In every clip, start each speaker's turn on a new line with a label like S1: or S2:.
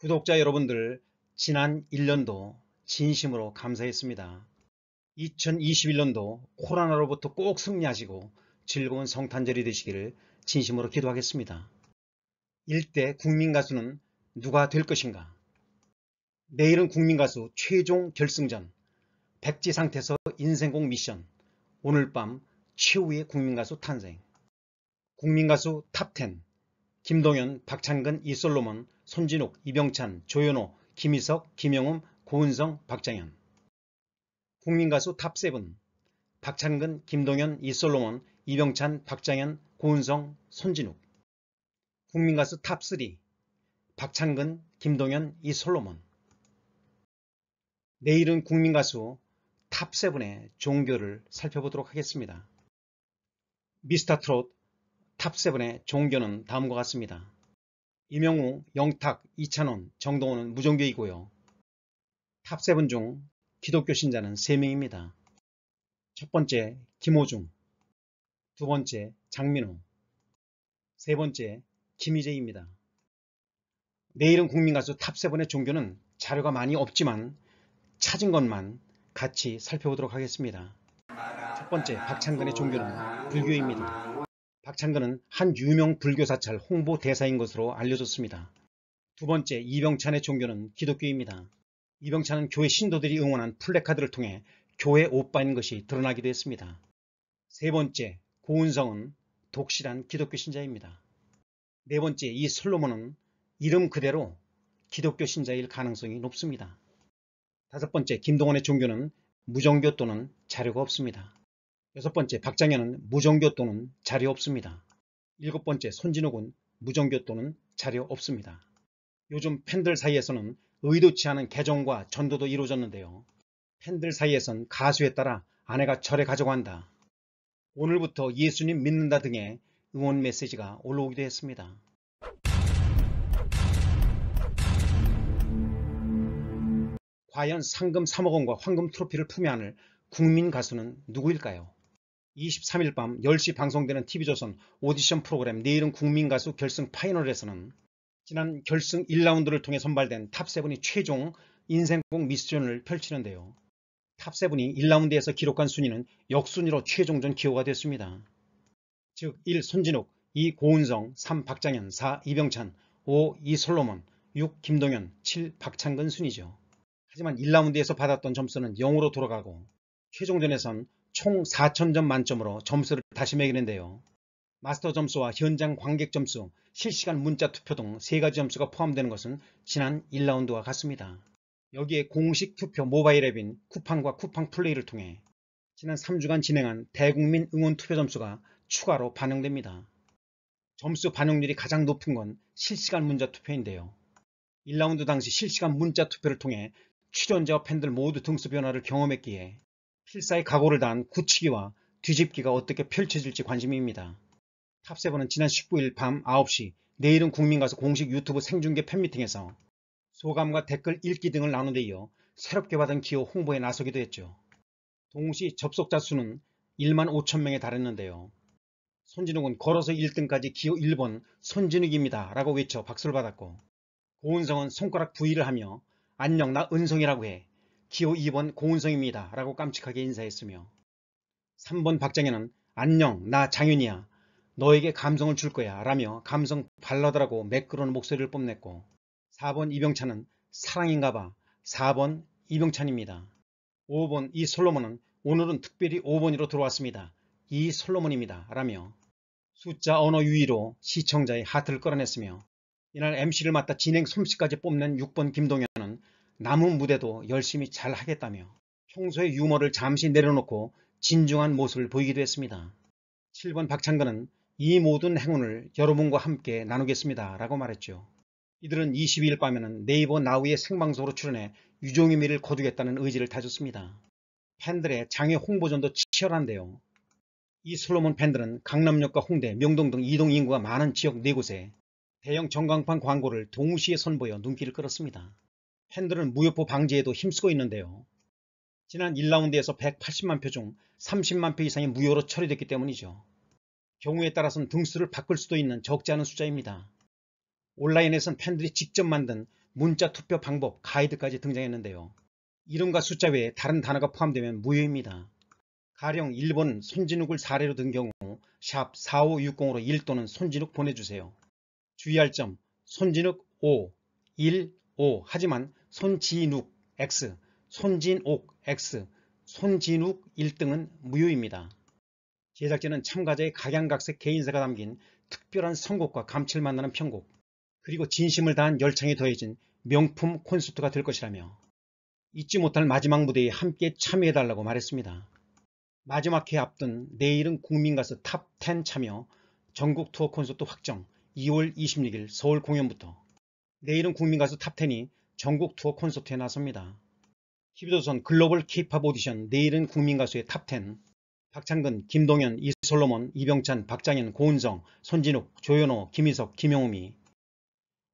S1: 구독자 여러분들 지난 1년도 진심으로 감사했습니다. 2021년도 코로나로부터 꼭 승리하시고 즐거운 성탄절이 되시기를 진심으로 기도하겠습니다. 1대 국민가수는 누가 될 것인가? 내일은 국민가수 최종 결승전 백지 상태에서 인생공 미션 오늘 밤 최후의 국민가수 탄생 국민가수 탑10 김동현, 박창근, 이솔로몬 손진욱, 이병찬, 조현호, 김희석, 김영음, 고은성, 박장현 국민가수 탑7 박찬근, 김동현, 이솔로몬, 이병찬, 박장현, 고은성, 손진욱 국민가수 탑3 박창근, 김동현, 이솔로몬 내일은 국민가수 탑7의 종교를 살펴보도록 하겠습니다. 미스터 트롯 탑7의 종교는 다음과 같습니다. 이명우 영탁, 이찬원, 정동호는 무종교이고요. 탑세븐 중 기독교 신자는 3명입니다. 첫 번째 김호중, 두 번째 장민호, 세 번째 김희재입니다. 내일은 국민가수 탑세븐의 종교는 자료가 많이 없지만 찾은 것만 같이 살펴보도록 하겠습니다. 첫 번째 박창근의 종교는 불교입니다. 박창근은 한 유명 불교사찰 홍보 대사인 것으로 알려졌습니다. 두 번째, 이병찬의 종교는 기독교입니다. 이병찬은 교회 신도들이 응원한 플래카드를 통해 교회 오빠인 것이 드러나기도 했습니다. 세 번째, 고은성은 독실한 기독교 신자입니다. 네 번째, 이 솔로몬은 이름 그대로 기독교 신자일 가능성이 높습니다. 다섯 번째, 김동원의 종교는 무정교 또는 자료가 없습니다. 여섯 번째 박장현은 무종교 또는 자료 없습니다. 일곱 번째 손진욱은 무종교 또는 자료 없습니다. 요즘 팬들 사이에서는 의도치 않은 개종과 전도도 이루어졌는데요. 팬들 사이에선 가수에 따라 아내가 절에 가자고 한다. 오늘부터 예수님 믿는다 등의 응원 메시지가 올라오기도 했습니다. 과연 상금 3억 원과 황금 트로피를 품에 안을 국민 가수는 누구일까요? 23일 밤 10시 방송되는 TV조선 오디션 프로그램 내일은 국민가수 결승 파이널에서는 지난 결승 1라운드를 통해 선발된 탑세븐이 최종 인생공 미션을 스 펼치는데요. 탑세븐이 1라운드에서 기록한 순위는 역순위로 최종전 기호가 됐습니다. 즉 1. 손진욱 2. 고은성 3. 박장현 4. 이병찬 5. 이솔로몬 6. 김동현 7. 박창근 순이죠. 하지만 1라운드에서 받았던 점수는 0으로 돌아가고 최종전에선 총 4,000점 만점으로 점수를 다시 매기는데요. 마스터 점수와 현장 관객 점수, 실시간 문자 투표 등세 가지 점수가 포함되는 것은 지난 1라운드와 같습니다. 여기에 공식 투표 모바일 앱인 쿠팡과 쿠팡 플레이를 통해 지난 3주간 진행한 대국민 응원 투표 점수가 추가로 반영됩니다. 점수 반영률이 가장 높은 건 실시간 문자 투표인데요. 1라운드 당시 실시간 문자 투표를 통해 출연자와 팬들 모두 등수 변화를 경험했기에 필사의 각오를 다한 굳히기와 뒤집기가 어떻게 펼쳐질지 관심입니다. 탑세븐은 지난 19일 밤 9시 내일은 국민가수 공식 유튜브 생중계 팬미팅에서 소감과 댓글 읽기 등을 나눈 데 이어 새롭게 받은 기호 홍보에 나서기도 했죠. 동시 접속자 수는 1만 5천명에 달했는데요. 손진욱은 걸어서 1등까지 기호 1번 손진욱입니다 라고 외쳐 박수를 받았고 고은성은 손가락 부위를 하며 안녕 나 은성이라고 해 기호 2번 고은성입니다. 라고 깜찍하게 인사했으며 3번 박정현은 안녕 나 장윤이야 너에게 감성을 줄 거야 라며 감성 발라드라고 매끄러운 목소리를 뽐냈고 4번 이병찬은 사랑인가봐 4번 이병찬입니다. 5번 이 솔로몬은 오늘은 특별히 5번으로 들어왔습니다. 이 솔로몬입니다. 라며 숫자 언어 유의로 시청자의 하트를 끌어냈으며 이날 MC를 맡아 진행 솜씨까지 뽐낸 6번 김동현은 남은 무대도 열심히 잘 하겠다며 평소의 유머를 잠시 내려놓고 진중한 모습을 보이기도 했습니다. 7번 박창근은 이 모든 행운을 여러분과 함께 나누겠습니다. 라고 말했죠. 이들은 22일 밤에는 네이버 나우의 생방송으로 출연해 유종의미를 거두겠다는 의지를 다졌습니다. 팬들의 장애 홍보전도 치열한데요. 이 솔로몬 팬들은 강남역과 홍대, 명동 등 이동 인구가 많은 지역 네곳에 대형 전광판 광고를 동시에 선보여 눈길을 끌었습니다. 팬들은 무효표 방지에도 힘쓰고 있는데요. 지난 1라운드에서 180만 표 중 30만 표 이상이 무효로 처리됐기 때문이죠. 경우에 따라서는 등수를 바꿀 수도 있는 적지 않은 숫자입니다. 온라인에선 팬들이 직접 만든 문자 투표 방법 가이드까지 등장했는데요. 이름과 숫자 외에 다른 단어가 포함되면 무효입니다. 가령 일본 손진욱을 사례로 든 경우 샵 4560으로 1 또는 손진욱 보내주세요. 주의할 점 손진욱 5, 1, 5 하지만 손진욱 X, 손진옥 X, 손진욱 1등은 무효입니다. 제작진은 참가자의 각양각색 개인사가 담긴 특별한 선곡과 감칠맛 나는 편곡, 그리고 진심을 다한 열창이 더해진 명품 콘서트가 될 것이라며 잊지 못할 마지막 무대에 함께 참여해달라고 말했습니다. 마지막 해 앞둔 내일은 국민가수 탑10 참여 전국 투어 콘서트 확정 2월 26일 서울 공연부터 내일은 국민가수 탑10이 전국 투어 콘서트에 나섭니다. 12조선 글로벌 케이팝 오디션 내일은 국민가수의 탑10 박창근, 김동현, 이솔로몬, 이병찬, 박장현, 고은정, 손진욱, 조현호, 김희석, 김용미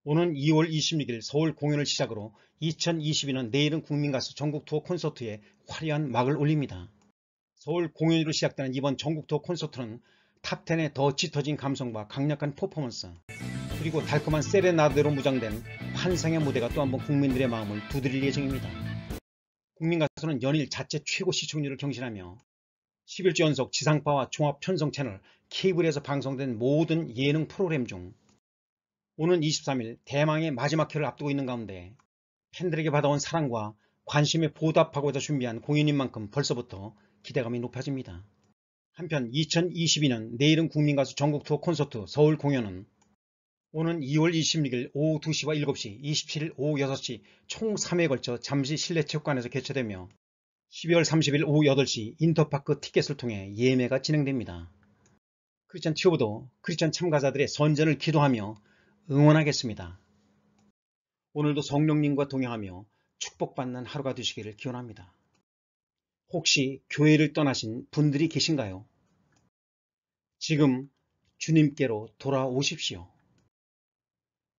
S1: 오는 2월 26일 서울 공연을 시작으로 2022년 내일은 국민가수 전국 투어 콘서트에 화려한 막을 올립니다. 서울 공연으로 시작되는 이번 전국 투어 콘서트는 탑10의 더 짙어진 감성과 강력한 퍼포먼스 그리고 달콤한 세레나데로 무장된 한상의 무대가 또한번 국민들의 마음을 두드릴 예정입니다. 국민가수는 연일 자체 최고 시청률을 경신하며 11주 연속 지상파와 종합 편성 채널 케이블에서 방송된 모든 예능 프로그램 중 오는 23일 대망의 마지막 회를 앞두고 있는 가운데 팬들에게 받아온 사랑과 관심에 보답하고자 준비한 공연인 만큼 벌써부터 기대감이 높아집니다. 한편 2022년 내일은 국민가수 전국 투어 콘서트 서울 공연은 오는 2월 26일 오후 2시와 7시, 27일 오후 6시 총 3회에 걸쳐 잠시 실내체육관에서 개최되며 12월 30일 오후 8시 인터파크 티켓을 통해 예매가 진행됩니다. 크리스천 튜브도 크리스천 참가자들의 선전을 기도하며 응원하겠습니다. 오늘도 성령님과 동행하며 축복받는 하루가 되시기를 기원합니다. 혹시 교회를 떠나신 분들이 계신가요? 지금 주님께로 돌아오십시오.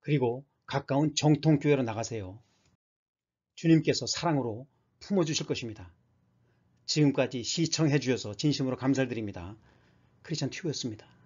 S1: 그리고 가까운 정통교회로 나가세요. 주님께서 사랑으로 품어주실 것입니다. 지금까지 시청해 주셔서 진심으로 감사드립니다. 크리스천 튜브였습니다.